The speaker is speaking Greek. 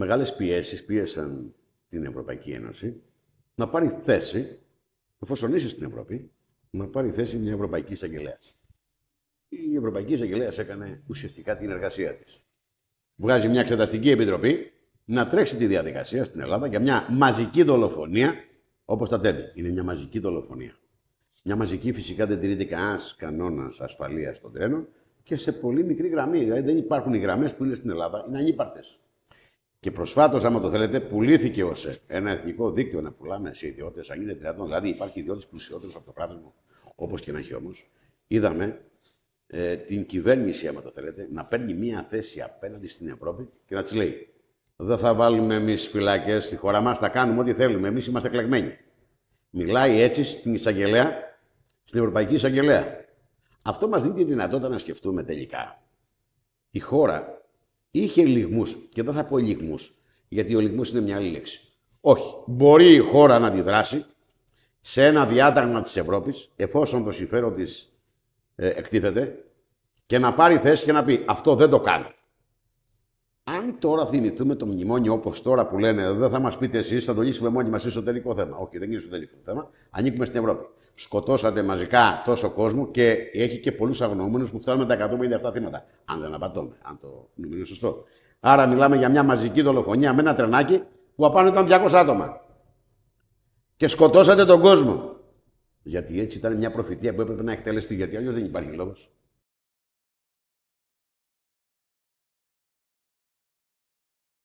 μεγάλες πιέσεις πίεσαν την Ευρωπαϊκή Ένωση να πάρει θέση, εφόσον είσαι στην Ευρώπη, να πάρει θέση μια Ευρωπαϊκή Εισαγγελέας. Η Ευρωπαϊκή Εισαγγελέας έκανε ουσιαστικά την εργασία της. Βγάζει μια εξεταστική επιτροπή να τρέξει τη διαδικασία στην Ελλάδα για μια μαζική δολοφονία όπως τα τέμπη. Είναι μια μαζική δολοφονία. Μια μαζική φυσικά δεν τηρείται κανένας κανόνας ασφαλείας των τρένων και σε πολύ μικρή γραμμή. Δηλαδή δεν υπάρχουν οι γραμμές που είναι στην Ελλάδα, είναι ανύπαρτες. Και προσφάτως, άμα το θέλετε, πουλήθηκε ως ένα εθνικό δίκτυο να πουλάμε σε ιδιώτες, αν είναι δυνατόν. Δηλαδή, υπάρχει ιδιώτης πλουσιότερος από το κράτο μου, όπως και να έχει όμως. Είδαμε ε, την κυβέρνηση, άμα το θέλετε, να παίρνει μία θέση απέναντι στην Ευρώπη και να της λέει: Δεν θα βάλουμε εμείς φυλακές στη χώρα μας, θα κάνουμε ό,τι θέλουμε. Εμείς είμαστε κλεγμένοι. Μιλάει έτσι στην εισαγγελέα, στην Ευρωπαϊκή Εισαγγελέα. Αυτό μας δίνει τη δυνατότητα να σκεφτούμε τελικά. Η χώρα είχε λιγμούς. Και δεν θα πω λιγμούς, γιατί ο λιγμού είναι μια άλλη λέξη. Όχι. Μπορεί η χώρα να αντιδράσει σε ένα διάταγμα της Ευρώπης, εφόσον το συμφέρον της ε, εκτίθεται, και να πάρει θέση και να πει αυτό δεν το κάνω. Αν τώρα θυμηθούμε το μνημόνιο όπως τώρα που λένε, δεν θα μας πείτε εσείς, θα το λύσουμε μόνοι μας εσωτερικό θέμα. Όχι, δεν είναι εσωτερικό θέμα. Ανήκουμε στην Ευρώπη. Σκοτώσατε μαζικά τόσο κόσμο και έχει και πολλούς αγνοούμενους που φτάνουν με τα 157 θύματα. Αν δεν απατώμε, αν το νούμερο σωστό. Άρα μιλάμε για μια μαζική δολοφονία με ένα τρενάκι που απάνω ήταν 200 άτομα. Και σκοτώσατε τον κόσμο. Γιατί έτσι ήταν μια προφητεία που έπρεπε να εκτελεστεί, γιατί αλλιώς δεν υπάρχει λόγος.